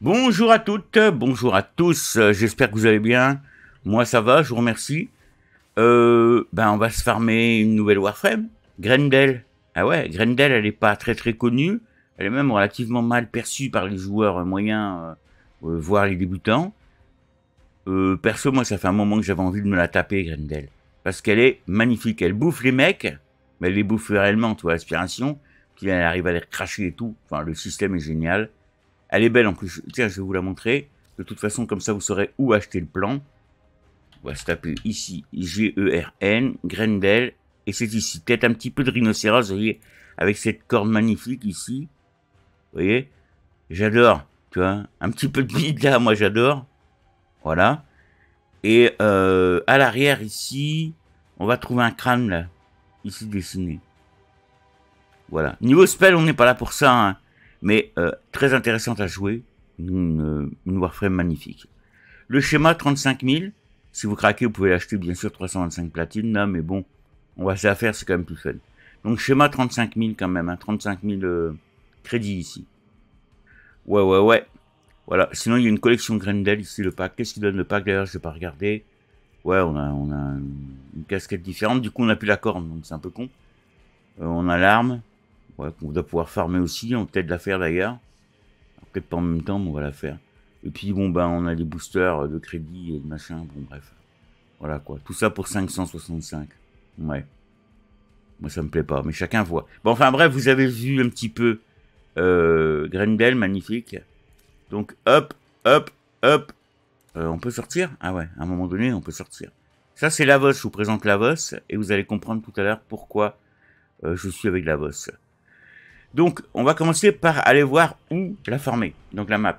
Bonjour à toutes, bonjour à tous, euh, j'espère que vous allez bien. Moi ça va, je vous remercie. Euh, ben on va se farmer une nouvelle Warframe, Grendel. Ah ouais, Grendel elle est pas très très connue, elle est même relativement mal perçue par les joueurs moyens, euh, euh, voire les débutants. Euh, perso moi ça fait un moment que j'avais envie de me la taper Grendel. Parce qu'elle est magnifique, elle bouffe les mecs, mais elle les bouffe réellement, tu vois, l'aspiration, puis elle arrive à les cracher et tout. Enfin le système est génial. Elle est belle en plus. Tiens, je vais vous la montrer. De toute façon, comme ça, vous saurez où acheter le plan. On va se taper ici G-E-R-N, Grendel. Et c'est ici. Peut-être un petit peu de rhinocéros, vous voyez, avec cette corne magnifique ici. Vous voyez J'adore, tu vois. Un petit peu de bide là, moi j'adore. Voilà. Et euh, à l'arrière ici, on va trouver un crâne là. Ici dessiné. Voilà. Niveau spell, on n'est pas là pour ça. Hein mais euh, très intéressante à jouer, une, euh, Warframe magnifique. Le schéma 35 000, si vous craquez, vous pouvez l'acheter bien sûr 325 platines, là, mais bon, on va se faire, c'est quand même plus fun. Donc schéma 35 000 quand même, 35 hein. 000 euh, crédits ici. Ouais, ouais, ouais. Voilà, sinon il y a une collection Grendel ici, le pack. Qu'est-ce qu'il donne le pack d'ailleurs Je vais pas regarder. Ouais, on a, une casquette différente, du coup on n'a plus la corne, donc c'est un peu con. on a l'arme, Ouais, qu'on doit pouvoir farmer aussi. On va peut-être la faire d'ailleurs. Peut-être pas en même temps, mais on va la faire. Et puis bon, ben on a les boosters de crédit et de machin. Bon, bref. Voilà quoi. Tout ça pour 565. Ouais. Moi, ça me plaît pas, mais chacun voit. Bon, enfin bref, vous avez vu un petit peu euh, Grendel, magnifique. Donc, hop, hop, hop. Euh, on peut sortir Ah ouais, à un moment donné, on peut sortir. Ça, c'est Lavos. Je vous présente Lavos et vous allez comprendre tout à l'heure pourquoi euh, je suis avec Lavos. Donc, on va commencer par aller voir où la former, donc la map.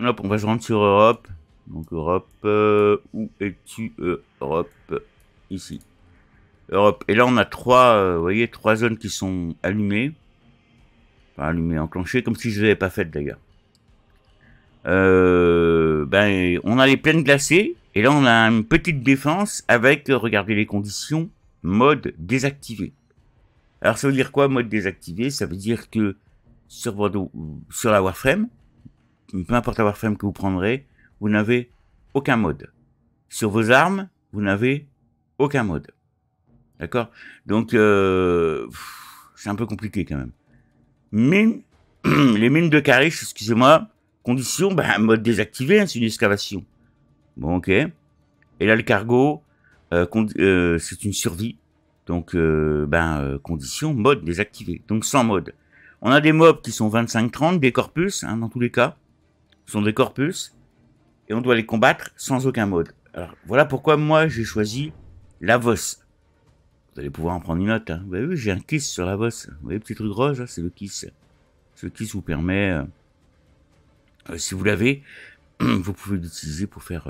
Hop, on va se rendre sur Europe. Donc, Europe, euh, où es-tu euh, Europe, ici. Europe. Et là, on a trois, euh, vous voyez, trois zones qui sont allumées. Enfin, allumées, enclenchées, comme si je ne l'avais pas fait d'ailleurs. Euh, ben, on a les plaines glacées. Et là, on a une petite défense avec, regardez les conditions, mode désactivé. Alors ça veut dire quoi, mode désactivé Ça veut dire que sur, votre, sur la Warframe, peu importe la Warframe que vous prendrez, vous n'avez aucun mode. Sur vos armes, vous n'avez aucun mode. D'accord Donc, euh, c'est un peu compliqué quand même. Mine, les mines de Karish, excusez-moi, condition, ben, mode désactivé, hein, c'est une excavation. Bon, ok. Et là, le cargo, euh, euh c'est une survie. Donc, euh, ben, euh, condition, mode désactivé. Donc, sans mode. On a des mobs qui sont 25-30, des corpus, hein, dans tous les cas. Ce sont des corpus. Et on doit les combattre sans aucun mode. Alors, voilà pourquoi moi, j'ai choisi la Lavos. Vous allez pouvoir en prendre une note. Hein. j'ai un kiss sur la Lavos. Vous voyez, le petit truc rose, hein, c'est le kiss. Ce kiss vous permet, euh, si vous l'avez, vous pouvez l'utiliser pour faire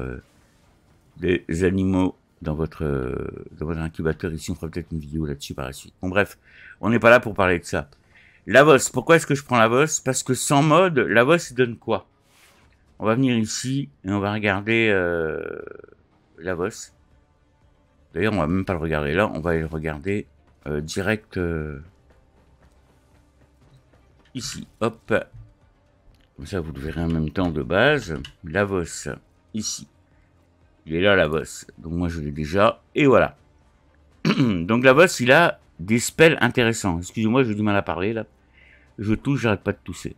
des animaux dans votre, euh, dans votre incubateur ici. On fera peut-être une vidéo là-dessus par la suite. Bon, bref, on n'est pas là pour parler de ça. la Lavos, pourquoi est-ce que je prends la bosse Parce que sans mode, la Lavos donne quoi On va venir ici et on va regarder euh, la Lavos. D'ailleurs, on va même pas le regarder là, on va le regarder euh, direct ici. Hop. Comme ça, vous le verrez en même temps de base. Lavos, ici. Il est là, la boss. Donc moi, je l'ai déjà. Et voilà. Donc la boss, il a des spells intéressants. Excusez-moi, j'ai du mal à parler, là. Je touche, j'arrête pas de tousser.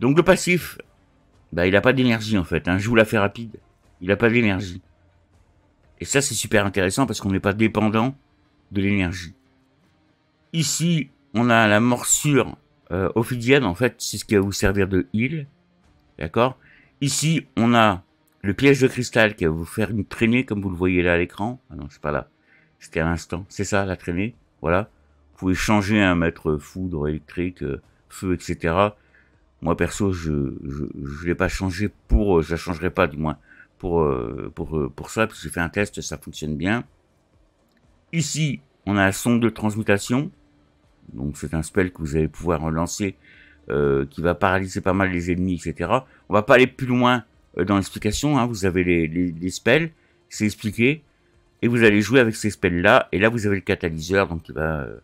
Donc le passif, bah, il n'a pas d'énergie, en fait. Hein. Je vous la fais rapide. Il n'a pas d'énergie. Et ça, c'est super intéressant parce qu'on n'est pas dépendant de l'énergie. Ici, on a la morsure euh, ophidienne, en fait, c'est ce qui va vous servir de heal. D'accord Ici, on a le piège de cristal qui va vous faire une traînée comme vous le voyez là à l'écran. Ah non, c'est pas là. C'était à l'instant. C'est ça, la traînée. Voilà. Vous pouvez changer un mètre foudre, électrique, euh, feu, etc. Moi, perso, je ne l'ai pas changé pour... je euh, la changerai pas, du moins, pour, euh, pour, pour ça. Parce que j'ai fait un test, ça fonctionne bien. Ici, on a un son de transmutation. Donc, c'est un spell que vous allez pouvoir lancer qui va paralyser pas mal les ennemis, etc. On va pas aller plus loin euh, dans l'explication, hein, vous avez les, spells, c'est expliqué, et vous allez jouer avec ces spells-là, et là vous avez le catalyseur, donc il va euh,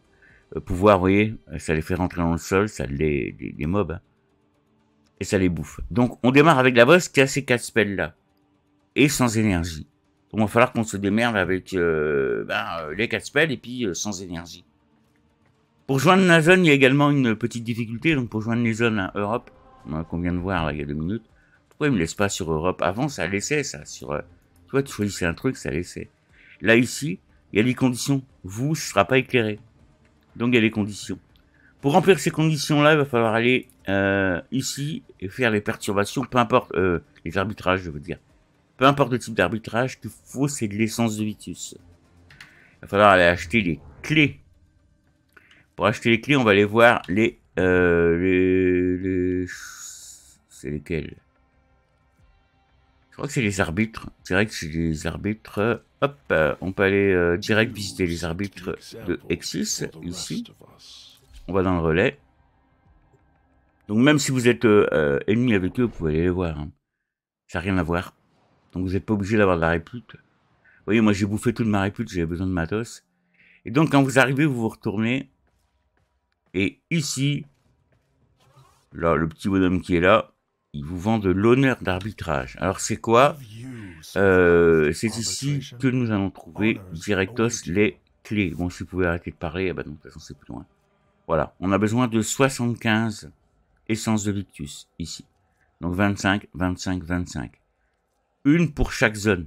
euh, pouvoir, vous voyez, ça les fait rentrer dans le sol, ça les, les, mobs, hein, et ça les bouffe. Donc on démarre avec la boss qui a ces quatre spells-là, et sans énergie. Donc il va falloir qu'on se démerde avec ben, les quatre spells, et puis sans énergie. Pour joindre la zone, il y a également une petite difficulté, donc pour joindre les zones à Europe, qu'on vient de voir il y a deux minutes, il me laisse pas sur Europe Avant, ça laissait, ça. Sur, euh, tu vois, tu choisissais un truc, ça laissait. Là, ici, il y a des conditions. Vous, ce sera pas éclairé. Donc, il y a des conditions. Pour remplir ces conditions-là, il va falloir aller euh, ici et faire les perturbations, peu importe, euh, les arbitrages, je veux dire. Peu importe le type d'arbitrage, ce qu'il faut, c'est de l'essence de Vitus. Il va falloir aller acheter les clés. Pour acheter les clés, on va aller voir les... les, les... C'est lesquels crois que c'est les arbitres. Direct, c'est les arbitres. Euh, hop, euh, on peut aller euh, direct visiter les arbitres de Exis, ici. On va dans le relais. Donc même si vous êtes ennemis avec eux, vous pouvez aller les voir. Hein. Ça n'a rien à voir. Donc vous n'êtes pas obligé d'avoir de la répute. Vous voyez, moi j'ai bouffé toute ma répute, j'avais besoin de matos. Et donc quand vous arrivez, vous vous retournez. Et ici, là, le petit bonhomme qui est là, ils vous vendent l'honneur d'arbitrage. Alors c'est quoi euh, C'est ici que nous allons trouver directos les clés. Bon, si vous pouvez arrêter de parler, eh ben non, de toute façon c'est plus loin. Voilà, on a besoin de 75 essences de Victus ici. Donc 25, 25, 25. Une pour chaque zone.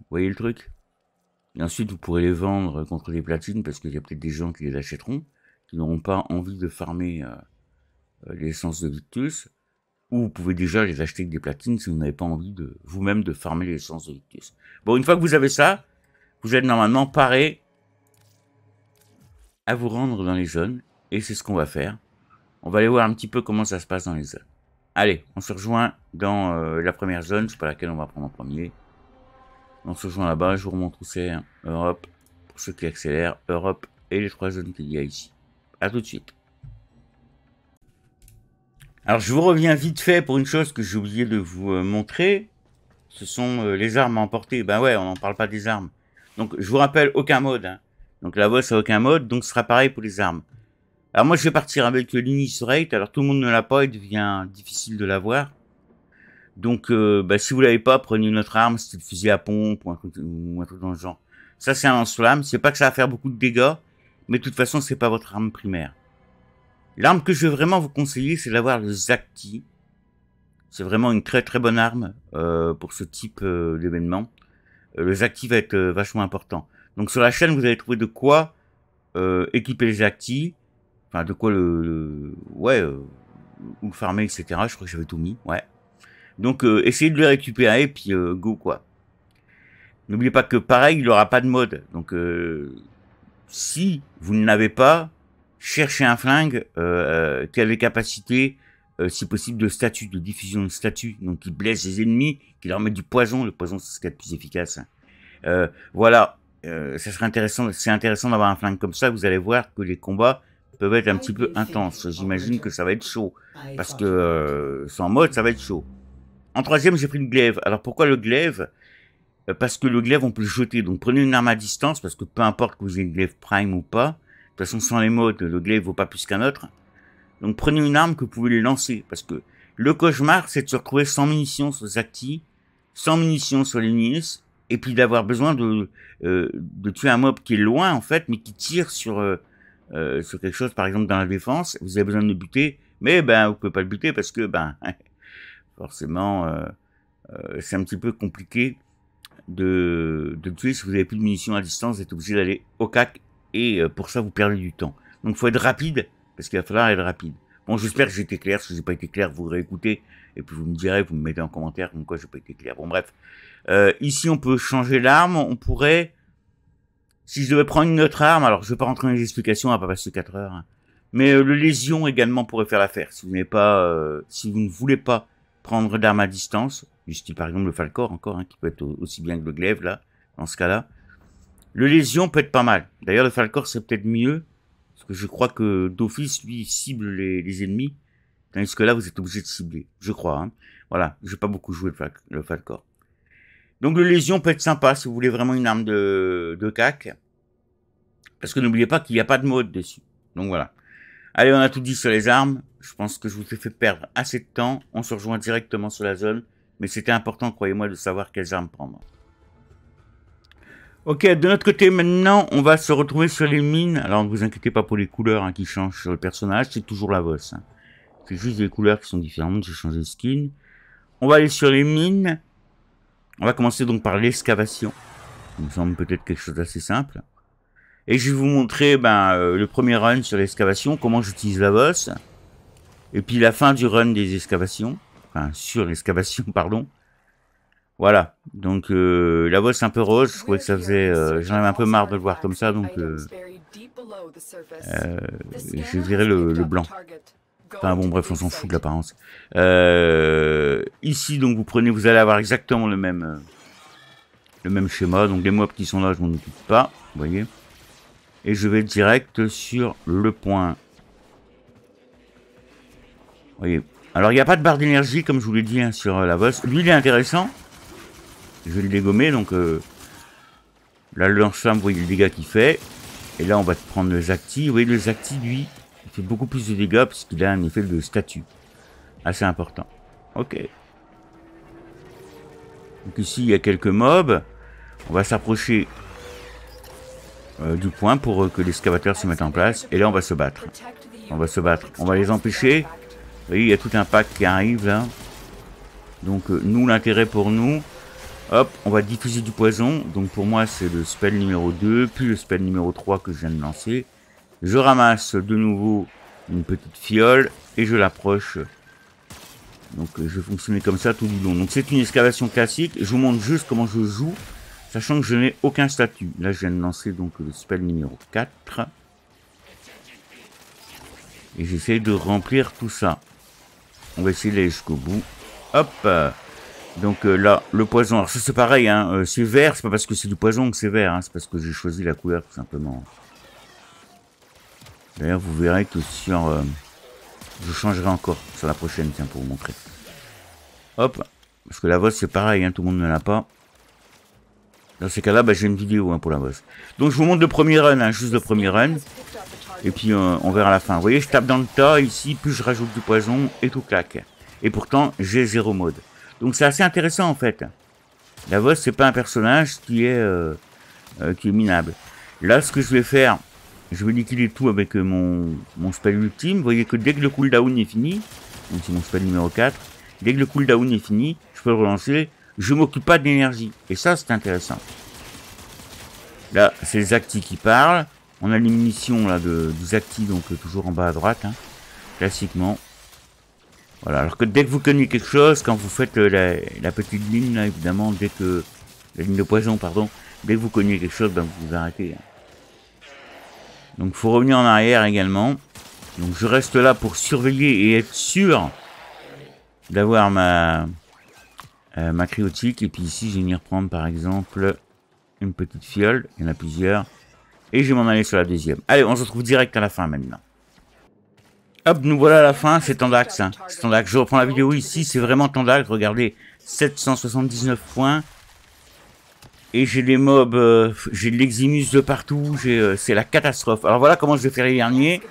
Vous voyez le truc Et ensuite, vous pourrez les vendre contre des platines parce qu'il y a peut-être des gens qui les achèteront, qui n'auront pas envie de farmer euh, euh l'essence de Victus ou vous pouvez déjà les acheter avec des platines si vous n'avez pas envie de vous-même de farmer les essences de Bon, une fois que vous avez ça, vous êtes normalement paré à vous rendre dans les zones, et c'est ce qu'on va faire. On va aller voir un petit peu comment ça se passe dans les zones. Allez, on se rejoint dans euh, la première zone, c'est pas laquelle on va prendre en premier. On se rejoint là-bas, je vous montre où c'est, hein. Europe, pour ceux qui accélèrent, Europe et les trois zones qu'il y a ici. A tout de suite. Alors je vous reviens vite fait pour une chose que j'ai oublié de vous euh, montrer. Ce sont euh, les armes à emporter. Ben ouais, on n'en parle pas des armes. Donc je vous rappelle, aucun mode. Hein. Donc la voix, ça aucun mode, donc ce sera pareil pour les armes. Alors moi je vais partir avec Rate. alors tout le monde ne l'a pas, il devient difficile de l'avoir. Donc euh, ben, si vous l'avez pas, prenez une autre arme, C'est le fusil à pompe ou un truc, dans le genre. Ça c'est un lance c'est pas que ça va faire beaucoup de dégâts, mais de toute façon c'est pas votre arme primaire. L'arme que je veux vraiment vous conseiller, c'est d'avoir le Zakti. C'est vraiment une très très bonne arme euh, pour ce type euh, d'événement. Euh, le Zakti va être vachement important. Donc sur la chaîne, vous allez trouver de quoi équiper les Zakti. Enfin, de quoi le... ouais, ou le farmer, etc. Je crois que j'avais tout mis, ouais. Donc essayez de le récupérer, et puis go quoi. N'oubliez pas que pareil, il n'aura pas de mode. Donc si vous ne l'avez pas, chercher un flingue euh, euh, qui a les capacités, euh, si possible, de statut, de diffusion de statut, donc qui blesse les ennemis, qui leur met du poison. Le poison, c'est ce qu'il y plus efficace. Euh, voilà, ça serait intéressant. C'est intéressant d'avoir un flingue comme ça. Vous allez voir que les combats peuvent être un petit peu intenses. J'imagine que ça va être chaud, parce que sans mode, ça va être chaud. En troisième, j'ai pris une glaive. Alors pourquoi le glaive Parce que le glaive, on peut le jeter. Donc prenez une arme à distance, parce que peu importe que vous ayez une glaive prime ou pas, toute façon, sans les modes, le glaive vaut pas plus qu'un autre. Donc prenez une arme que vous pouvez les lancer, parce que le cauchemar, c'est de se retrouver sans munitions sur les sans munitions sur les et puis d'avoir besoin euh, de, tuer un mob qui est loin, en fait, mais qui tire sur, euh, euh, sur quelque chose, par exemple, dans la défense. Vous avez besoin de le buter, mais ben, vous pouvez pas le buter parce que, ben, forcément, c'est un petit peu compliqué de, de tuer si vous avez plus de munitions à distance, vous êtes obligé d'aller au cac et euh, pour ça vous perdez du temps. Donc faut être rapide, parce qu'il va falloir être rapide. Bon, j'espère que j'ai été clair. Si n'ai pas été clair, vous réécoutez et puis vous me direz, vous me mettez en commentaire comme quoi j'ai pas été clair. Bon, bref. Euh, ici, on peut changer l'arme. On pourrait, si je devais prendre une autre arme, alors je vais pas rentrer dans les explications, on va pas passer 4 heures. Hein. Mais euh, le lésion également pourrait faire l'affaire. Si vous pas, si vous ne voulez pas prendre d'arme à distance, juste par exemple le Falcor encore, hein, qui peut être aussi bien que le glaive là, dans ce cas-là. Le Lésion peut être pas mal. D'ailleurs, le Falcor, c'est peut-être mieux. Parce que je crois que d'office, lui, cible les, ennemis. Tandis que là, vous êtes obligé de cibler. Je crois. Hein. Voilà, j'ai pas beaucoup joué le, Falcor. Donc le Lésion peut être sympa si vous voulez vraiment une arme de, de cac. Parce que n'oubliez pas qu'il n'y a pas de mode dessus. Donc voilà. Allez, on a tout dit sur les armes. Je pense que je vous ai fait perdre assez de temps. On se rejoint directement sur la zone. Mais c'était important, croyez-moi, de savoir quelles armes prendre. Ok, de notre côté maintenant, on va se retrouver sur les mines. Alors ne vous inquiétez pas pour les couleurs hein, qui changent sur le personnage, c'est toujours la bosse. C'est juste des couleurs qui sont différentes, j'ai changé de skin. On va aller sur les mines. On va commencer donc par l'excavation. Ça me semble peut-être quelque chose d'assez simple. Et je vais vous montrer ben, euh, le premier run sur l'excavation, comment j'utilise la bosse. Et puis la fin du run des excavations. Enfin, sur l'excavation, pardon. Voilà. Donc euh, la bosse c'est un peu rose, je trouvais que ça faisait, euh, j'en avais un peu marre de le voir comme ça, donc euh, je dirais le, le, blanc. Enfin bon bref, on s'en fout de l'apparence. ici donc vous prenez, vous allez avoir exactement le même, le même schéma. Donc les mobs qui sont là, je m'en occupe pas, vous voyez. Et je vais direct sur le point. Vous voyez. Alors il n'y a pas de barre d'énergie comme je vous l'ai dit hein, sur la bosse. Lui il est intéressant. Je vais le dégommer, donc euh, là, le lance vous voyez le dégât qu'il fait. Et là, on va prendre le Zacti. Vous voyez, le Zacti, lui, il fait beaucoup plus de dégâts parce qu'il a un effet de statut Assez important. Ok. Donc ici, il y a quelques mobs. On va s'approcher euh, du point pour euh, que l'excavateur se mette en place. Et là, on va se battre. On va se battre. On va les empêcher. Vous voyez, il y a tout un pack qui arrive là. Donc nous, l'intérêt pour nous, Hop, on va diffuser du poison. Donc pour moi, c'est le spell numéro 2, puis le spell numéro 3 que je viens de lancer. Je ramasse de nouveau une petite fiole et je l'approche. Donc je vais fonctionner comme ça tout du long. Donc c'est une excavation classique. Je vous montre juste comment je joue, sachant que je n'ai aucun statut. Là, je viens de lancer donc le spell numéro 4. Et j'essaie de remplir tout ça. On va essayer d'aller jusqu'au bout. Hop donc euh, là, le poison. Alors ça c'est pareil, hein. Euh, c'est vert, c'est pas parce que c'est du poison que c'est vert, hein, C'est parce que j'ai choisi la couleur tout simplement. D'ailleurs, vous verrez que sur... Euh, je changerai encore sur la prochaine, tiens, pour vous montrer. Hop. Parce que la voix c'est pareil, hein. Tout le monde ne l'a pas. Dans ces cas-là, bah, j'ai une vidéo hein, pour la bosse. Donc je vous montre le premier run, hein, juste le premier run. Et puis euh, on verra la fin. Vous voyez, je tape dans le tas ici, puis je rajoute du poison et tout claque. Et pourtant, j'ai zéro mode. Donc c'est assez intéressant en fait. La voix c'est pas un personnage qui est, euh, euh, qui minable. Là, ce que je vais faire, je vais liquider tout avec euh, mon, mon spell ultime. Vous voyez que dès que le cooldown est fini, donc c'est mon spell numéro 4, dès que le cooldown est fini, je peux le relancer. Je m'occupe pas de l'énergie, Et ça, c'est intéressant. Là, c'est Zakti qui parle, On a les munitions là, de, des donc toujours en bas à droite, hein, classiquement. Voilà, alors que dès que vous cognez quelque chose, quand vous faites la, la petite ligne, là, évidemment, dès que... La ligne de poison, pardon. Dès que vous cognez quelque chose, ben, vous vous arrêtez. Hein. Donc faut revenir en arrière également. Donc je reste là pour surveiller et être sûr d'avoir ma, euh, ma cryotique. Et puis ici, je vais venir prendre par exemple une petite fiole. Il y en a plusieurs. Et je vais m'en aller sur la deuxième. Allez, on se retrouve direct à la fin maintenant. Hop, nous voilà à la fin, c'est Tandax. C'est Tandax. Je reprends la vidéo ici, c'est vraiment Tandax. Regardez, 779 points. Et j'ai les mobs, euh, j'ai de l'eximus de partout, euh, c'est la catastrophe. Alors voilà comment je vais faire les derniers.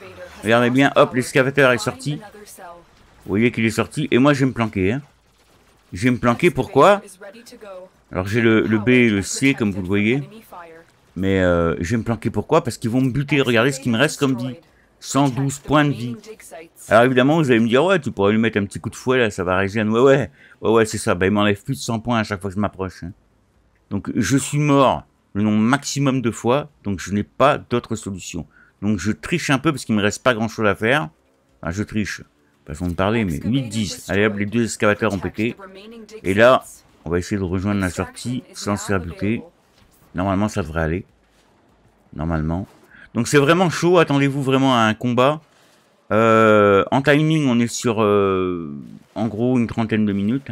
Regardez bien, hop, l'excavateur est sorti. Vous voyez qu'il est sorti, et moi je vais me planquer. Hein. Je vais me planquer, pourquoi Alors j'ai le, B et le C, comme vous le voyez. Mais euh, je vais me planquer pourquoi Parce qu'ils vont me buter, regardez ce qui me reste comme dit. 112 points de vie. Alors évidemment, vous allez me dire, ouais, tu pourrais lui mettre un petit coup de fouet là, ça va régénérer. Ouais, ouais, ouais, ouais c'est ça. Ben, il m'enlève plus de 100 points à chaque fois que je m'approche. Hein. Donc je suis mort le nombre maximum de fois, donc je n'ai pas d'autre solution. Donc je triche un peu parce qu'il me reste pas grand chose à faire. Enfin, je triche, façon de parler, mais 8-10. Allez hop, les deux excavateurs ont pété. Et là, on va essayer de rejoindre la sortie sans se faire Normalement, ça devrait aller. Normalement. Donc c'est vraiment chaud, attendez-vous vraiment à un combat. Euh, en timing, on est sur euh, en gros une trentaine de minutes.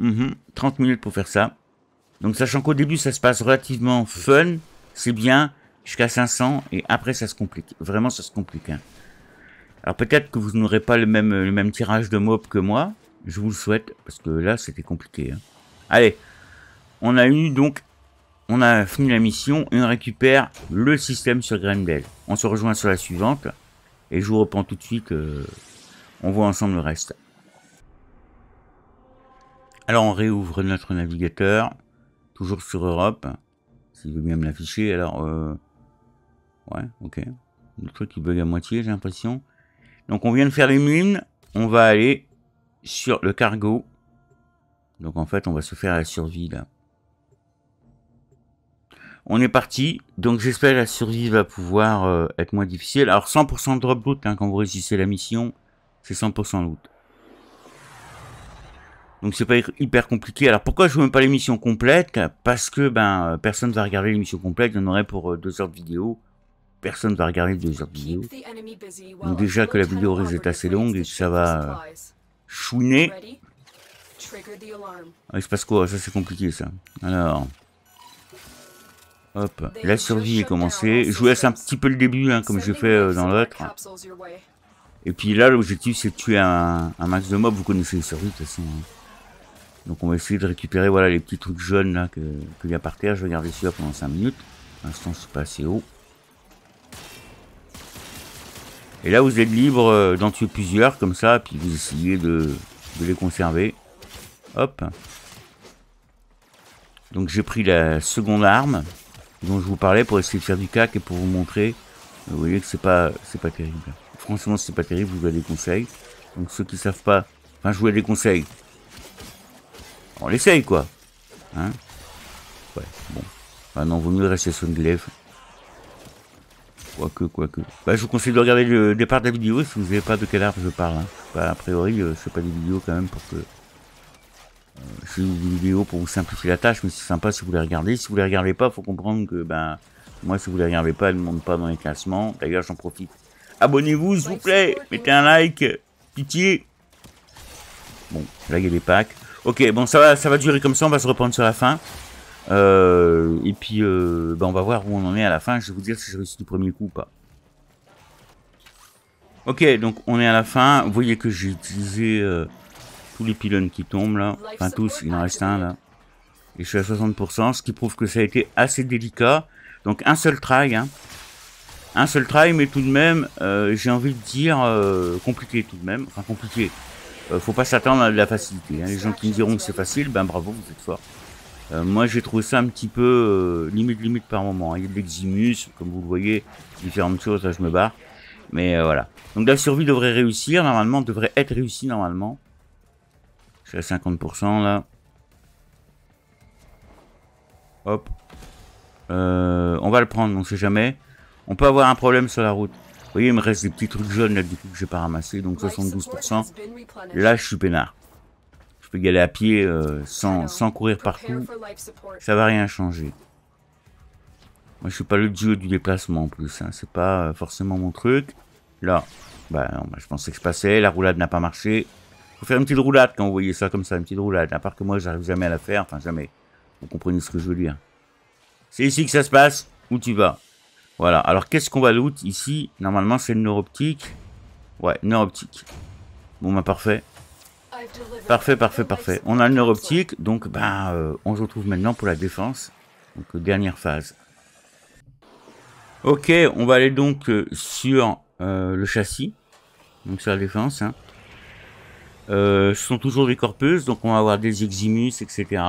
30 mhm. minutes pour faire ça. Donc sachant qu'au début ça se passe relativement fun, c'est bien, jusqu'à 500 et après ça se complique. Vraiment ça se complique. Hein. Alors peut-être que vous n'aurez pas le même, le même tirage de mob que moi, je vous le souhaite, parce que là c'était compliqué. Hein. Allez, on a eu donc on a fini la mission et on récupère le système sur Grendel. On se rejoint sur la suivante et je vous reprends tout de suite. Euh, on voit ensemble le reste. Alors on réouvre notre navigateur, toujours sur Europe, s'il veut bien me l'afficher. Alors, euh, ouais, ok. Le truc qui bug à moitié, j'ai l'impression. Donc on vient de faire les mines, on va aller sur le cargo. Donc en fait, on va se faire la survie là. On est parti, donc j'espère que la survie va pouvoir euh, être moins difficile. Alors 100% drop loot, hein, quand vous réussissez la mission, c'est 100% loot. Donc c'est pas hyper compliqué. Alors pourquoi je ne veux même pas les missions complètes Parce que ben personne va regarder les missions complètes, il y en aurait pour 2 euh, deux heures de vidéo. Personne va regarder 2 heures de vidéo. Donc déjà que la vidéo risque d'être assez longue et ça va euh, chouiner. Ah, il se passe Ça c'est compliqué ça. Alors... Hop, la survie est commencée. Je vous laisse un petit peu le début, hein, comme j'ai fait euh, dans l'autre. Et puis là, l'objectif, c'est de tuer un, max de mobs. Vous connaissez les survies, de toute façon. Hein. Donc on va essayer de récupérer voilà les petits trucs jaunes là que qu'il y par terre. Je vais garder celui-là pendant 5 minutes. Pour l'instant, c'est pas assez haut. Et là, vous êtes libre euh, d'en tuer plusieurs comme ça, puis vous essayez de, de les conserver. Hop. Donc j'ai pris la seconde arme dont je vous parlais pour essayer de faire du cac et pour vous montrer. Vous voyez que c'est pas, c'est pas terrible. Franchement, c'est pas terrible, je vous ai des conseils. Donc ceux qui savent pas, enfin, je vous ai des conseils. On l'essaye, quoi. Hein Ouais, bon. maintenant vaut mieux rester sur une glaive. Quoique, quoique. Bah, je vous conseille de regarder le départ de la vidéo si vous savez pas de quel arbre je parle. Hein. Bah, a priori, euh, je pas des vidéos quand même pour que fais une vidéo pour vous simplifier la tâche, mais c'est sympa si vous les regardez. Si vous les regardez pas, faut comprendre que ben moi si vous les regardez pas, elles ne montent pas dans les classements. D'ailleurs, j'en profite. Abonnez-vous s'il vous plaît, mettez un like, pitié. Bon, là il y a des packs. Ok, bon ça va, ça va durer comme ça, on va se reprendre sur la fin. Euh, et puis euh, ben, on va voir où on en est à la fin. Je vais vous dire si j'ai réussi du premier coup ou pas. Ok, donc on est à la fin. Vous voyez que j'ai utilisé euh, tous les pylônes qui tombent là, enfin tous, il en reste un là. Et je suis à 60%, ce qui prouve que ça a été assez délicat. Donc un seul try, hein. Un seul try, mais tout de même, euh, j'ai envie de dire euh, compliqué tout de même. Enfin compliqué. Euh, faut pas s'attendre à de la facilité. Hein. Les gens qui me diront que c'est facile, ben bravo, vous êtes forts. moi j'ai trouvé ça un petit peu limite limite par moment. Hein. Il y a de l'eximus, comme vous le voyez, différentes choses, là je me barre. Mais voilà. Donc la survie devrait réussir, normalement, devrait être réussie normalement. 50% là. Hop. Euh, on va le prendre, on sait jamais. On peut avoir un problème sur la route. Vous voyez, il me reste des petits trucs jaunes là du coup que j'ai pas ramassé, donc 72%. Là, je suis peinard. Je peux y aller à pied euh, sans, courir partout. Ça va rien changer. Moi, je suis pas le dieu du déplacement en plus. Hein. C'est pas euh, forcément mon truc. Là, bah, bah, je pensais que je passais. La roulade n'a pas marché faire une petite roulade quand vous voyez ça comme ça, une petite roulade. À part que moi, j'arrive jamais à la faire, enfin jamais. Vous comprenez ce que je veux dire. C'est ici que ça se passe, où tu vas. Voilà, alors qu'est-ce qu'on va loot ici Normalement, c'est le neuroptique. Ouais, neuroptique. Bon, bah parfait. Parfait, parfait, parfait. On a le neuroptique, donc ben, on se retrouve maintenant pour la défense. Donc, euh, dernière phase. Ok, on va aller donc euh, sur le châssis, donc sur la défense. Hein. Euh, ce sont toujours des corpeuses, donc on va avoir des eximus, etc.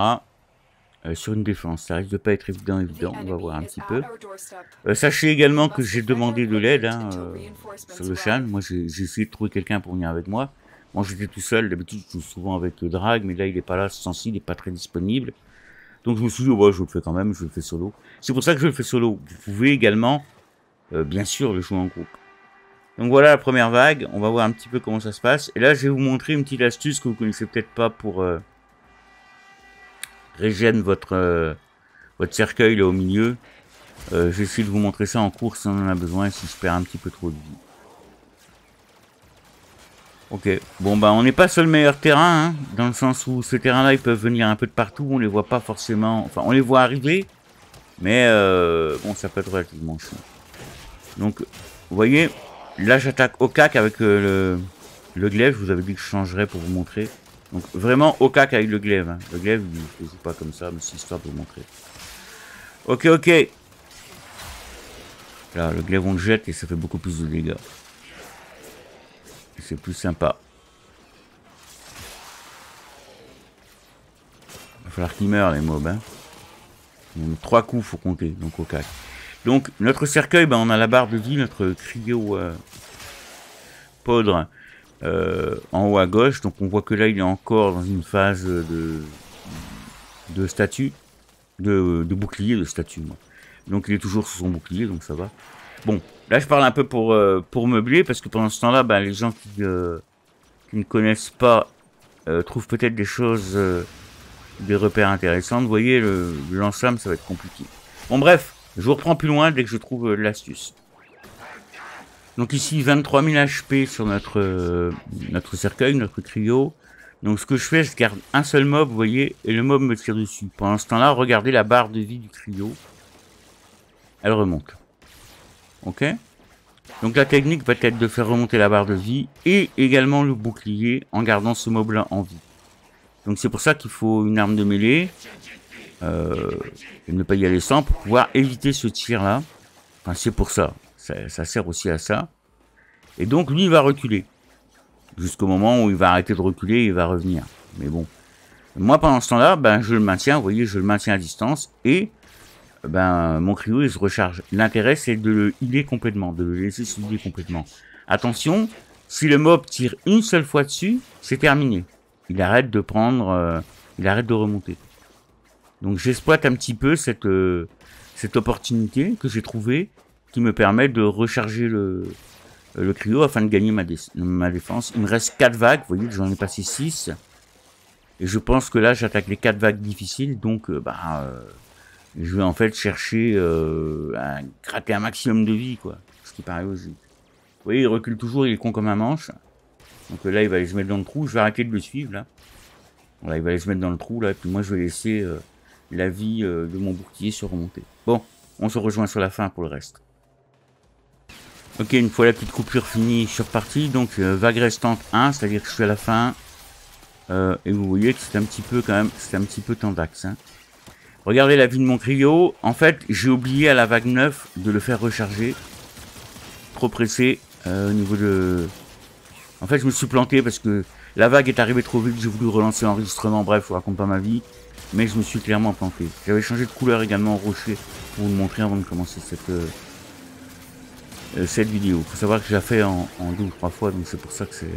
Euh, sur une défense. Ça risque de pas être évident, évident. On va voir un petit peu. Euh, sachez également que j'ai demandé de l'aide hein, euh, sur le channel Moi, j'ai essayé de trouver quelqu'un pour venir avec moi. Moi, j'étais tout seul. D'habitude, je joue souvent avec le drag, mais là, il est pas là. Ce sens il est pas très disponible. Donc, je me suis dit, ouais oh, bah, je le fais quand même. Je le fais solo. C'est pour ça que je le fais solo. Vous pouvez également, bien sûr, le jouer en groupe. Donc voilà la première vague, on va voir un petit peu comment ça se passe. Et là, je vais vous montrer une petite astuce que vous ne connaissez peut-être pas pour euh, régénérer votre, euh, votre cercueil au milieu. J'essaie euh, je de vous montrer ça en cours si on en a besoin, si je perds un petit peu trop de vie. Ok, bon bah on n'est pas sur le meilleur terrain, hein, dans le sens où ce terrain-là, ils peuvent venir un peu de partout, on les voit pas forcément, enfin on les voit arriver, mais bon ça peut être relativement chiant. Donc, vous voyez, Là, j'attaque au cac avec euh, le, glaive. Je vous avais dit que je changerais pour vous montrer. Donc, vraiment au cac avec le glaive. Hein. Le glaive, je ne pas comme ça, mais c'est histoire de vous montrer. Ok, ok. Là, le glaive, on le jette et ça fait beaucoup plus de dégâts. C'est plus sympa. Il va falloir qu'il meure les mobs. Hein. Donc, trois coups, faut compter, donc au cac. Donc, notre cercueil, ben, on a la barre de vie, notre cryo euh, podre euh, en haut à gauche. Donc, on voit que là, il est encore dans une phase de, statue, de, bouclier, de statue. Donc, il est toujours sous son bouclier, donc ça va. Bon, là, je parle un peu pour, euh, pour meubler, parce que pendant ce temps-là, ben, les gens qui, ne connaissent pas trouvent peut-être des choses, des repères intéressants. Vous voyez, l'ensemble, ça va être compliqué. Bon, bref. Je vous reprends plus loin dès que je trouve euh, l'astuce. Donc ici, 23 000 HP sur notre, euh, notre cercueil, notre trio. Donc ce que je fais, je garde un seul mob, vous voyez, et le mob me tire dessus. Pendant ce temps-là, regardez la barre de vie du trio. Elle remonte. Ok Donc la technique va être de faire remonter la barre de vie et également le bouclier en gardant ce mob-là en vie. Donc c'est pour ça qu'il faut une arme de mêlée euh, et ne pas y aller sans pour pouvoir éviter ce tir là. Enfin, c'est pour ça. ça. sert aussi à ça. Et donc, lui, va reculer. Jusqu'au moment où il va arrêter de reculer et il va revenir. Mais bon. Moi, pendant ce temps-là, ben, je le maintiens. Vous voyez, je le maintiens à distance. Et ben, mon cryo, il se recharge. L'intérêt, c'est de le healer complètement. De le laisser se healer complètement. Attention, si le mob tire une seule fois dessus, c'est terminé. Il arrête de prendre... Euh, il arrête de remonter. Donc j'exploite un petit peu cette, euh, cette opportunité que j'ai trouvée qui me permet de recharger le, le cryo afin de gagner ma, ma défense. Il me reste 4 vagues, vous voyez, que j'en ai passé 6. Et je pense que là j'attaque les 4 vagues difficiles, donc euh, bah, euh, je vais en fait chercher à gratter un maximum de vie, quoi. Ce qui paraît logique. Vous voyez, il recule toujours, il est con comme un manche. Donc là, il va aller se mettre dans le trou, je vais arrêter de le suivre, là. Là, il va aller se mettre dans le trou, là, et puis moi, je vais laisser la vie euh, de mon bouclier se remonter. Bon, on se rejoint sur la fin pour le reste. Ok, une fois la petite coupure finie, je suis reparti. Donc, euh, vague restante 1, c'est-à-dire que je suis à la fin. Euh, et vous voyez que c'est un petit peu quand même, c'est un petit peu tendax. Hein. Regardez la vie de mon cryo. En fait, j'ai oublié à la vague 9 de le faire recharger. Trop pressé au niveau de... En fait, je me suis planté parce que la vague est arrivée trop vite. J'ai voulu relancer l'enregistrement. Bref, faut raconte pas ma vie mais je me suis clairement planté. J'avais changé de couleur également en rocher pour vous montrer avant de commencer cette, euh, euh, cette vidéo. Il faut savoir que j'ai fait en, deux ou trois fois, donc c'est pour ça que c'est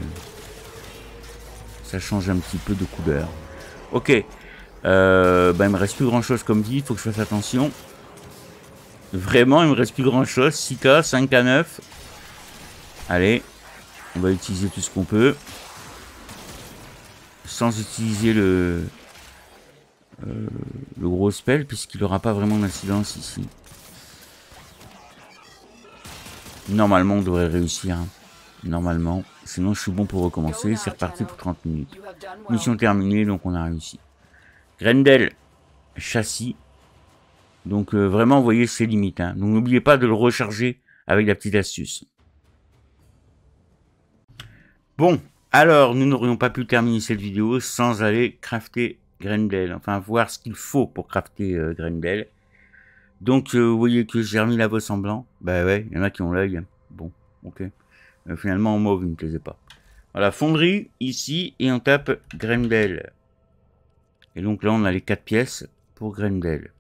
ça change un petit peu de couleur. Ok, euh, bah, il me reste plus grand chose comme dit, il faut que je fasse attention. Vraiment, il me reste plus grand chose. 6K, 5K, 9. Allez, on va utiliser tout ce qu'on peut. Sans utiliser le, euh, le gros spell puisqu'il n'aura pas vraiment d'incidence ici. Normalement, on devrait réussir. Hein. Normalement. Sinon, je suis bon pour recommencer. C'est reparti pour 30 minutes. Mission terminée, donc on a réussi. Grendel, châssis. Donc euh, vraiment, vous voyez ses limites. Hein. Donc n'oubliez pas de le recharger avec la petite astuce. Bon, alors, nous n'aurions pas pu terminer cette vidéo sans aller crafter Grendel, enfin voir ce qu'il faut pour crafter euh, Grendel. Donc euh, vous voyez que j'ai remis la voix en blanc. Bah ouais, il y en a qui ont l'œil. Bon, ok. Euh, finalement en mauve, il ne me plaisait pas. Voilà, fonderie, ici, et on tape Grendel. Et donc là, on a les quatre pièces pour Grendel.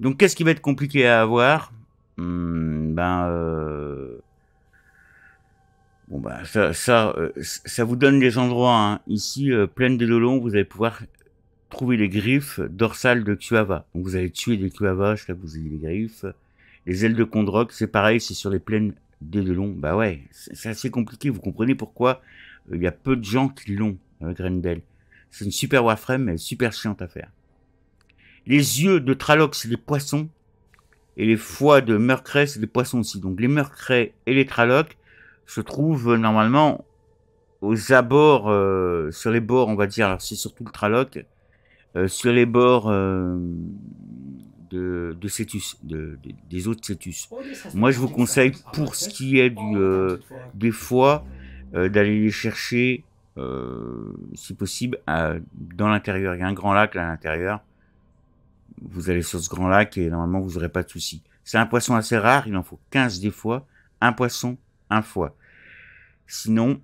Donc qu'est-ce qui va être compliqué à avoir hmm, Ben... Bon ben, ça, ça, ça vous donne des endroits. Hein. Ici, euh, pleine des Dolons, vous allez pouvoir trouver les griffes dorsales de Cuava. Donc vous allez tuer des Cuava, là vous avez les griffes. Les ailes de Condroc, c'est pareil, c'est sur les plaines des long. Bah ouais, c'est assez compliqué, vous comprenez pourquoi euh, il y a peu de gens qui l'ont, euh, Grendel. C'est une super warframe, mais super chiante à faire. Les yeux de Tralox, les poissons. Et les foies de Murkray, c'est des poissons aussi. Donc les Murkray et les tralox se trouvent euh, normalement aux abords, euh, sur les bords, on va dire. Alors c'est surtout le Traloc euh, sur les bords euh, de, de, des eaux de Cetus. Oh, Moi, je vous conseille, pour ah, ce qui est du, oh, euh, des foies, d'aller les chercher, si possible, dans l'intérieur. Il y a un grand lac là, à l'intérieur. Vous allez sur ce grand lac et normalement, vous n'aurez pas de soucis. C'est un poisson assez rare, il en faut 15 des fois. Un poisson, un foie. Sinon,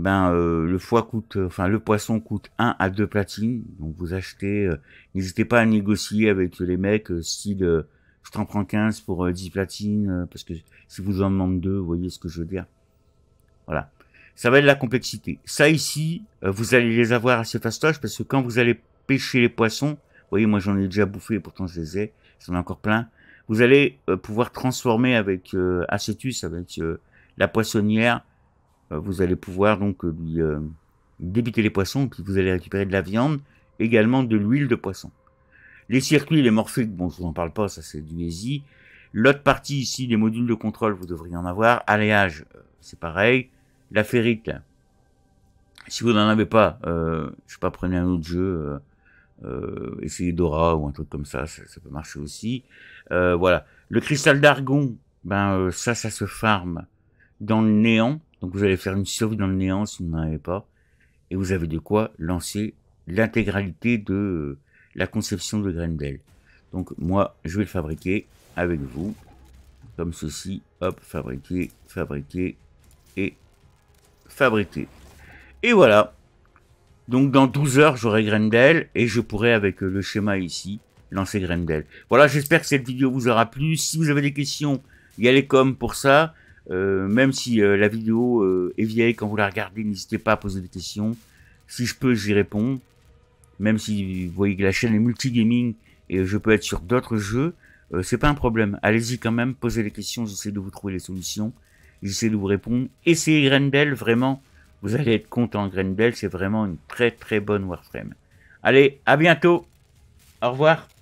ben euh, le foie coûte, euh, enfin le poisson coûte 1 à 2 platines. Donc vous achetez, euh, n'hésitez pas à négocier avec les mecs euh, style je t'en prends 15 pour 10 platines parce que si vous en demandez deux, vous voyez ce que je veux dire. Voilà. Ça va être la complexité. Ça ici, vous allez les avoir assez fastoche, parce que quand vous allez pêcher les poissons, vous voyez, moi j'en ai déjà bouffé, pourtant je les ai, j'en ai encore plein. Vous allez pouvoir transformer avec acétus, avec la poissonnière, euh, vous allez pouvoir donc euh, lui euh, débiter les poissons, puis vous allez récupérer de la viande, également de l'huile de poisson. Les circuits, les morphiques, bon, je vous en parle pas, ça c'est du easy. L'autre partie ici, les modules de contrôle, vous devriez en avoir. Alléage, c'est pareil. La ferrite, si vous n'en avez pas, euh, je sais pas, prenez un autre jeu, euh, essayez Dora ou un truc comme ça, ça, peut marcher aussi. voilà. Le cristal d'argon, ben ça, ça se farme dans le néant. Donc vous allez faire une survie dans le néant si vous n'en avez pas. Et vous avez de quoi lancer l'intégralité de euh, la conception de Grendel. Donc moi, je vais le fabriquer avec vous. Comme ceci. Hop, fabriquer, fabriquer et fabriquer. Et voilà. Donc dans 12 heures, j'aurai Grendel et je pourrai avec euh, le schéma ici lancer Grendel. Voilà, j'espère que cette vidéo vous aura plu. Si vous avez des questions, il y a les pour ça. Euh, même si euh, la vidéo euh, est vieille, quand vous la regardez, n'hésitez pas à poser des questions. Si je peux, j'y réponds. Même si vous voyez que la chaîne est multigaming et je peux être sur d'autres jeux, c'est pas un problème. Allez-y quand même, posez les questions, j'essaie de vous trouver les solutions, j'essaie de vous répondre. Essayez Grendel, vraiment, vous allez être content. Grendel, c'est vraiment une très très bonne Warframe. Allez, à bientôt. Au revoir.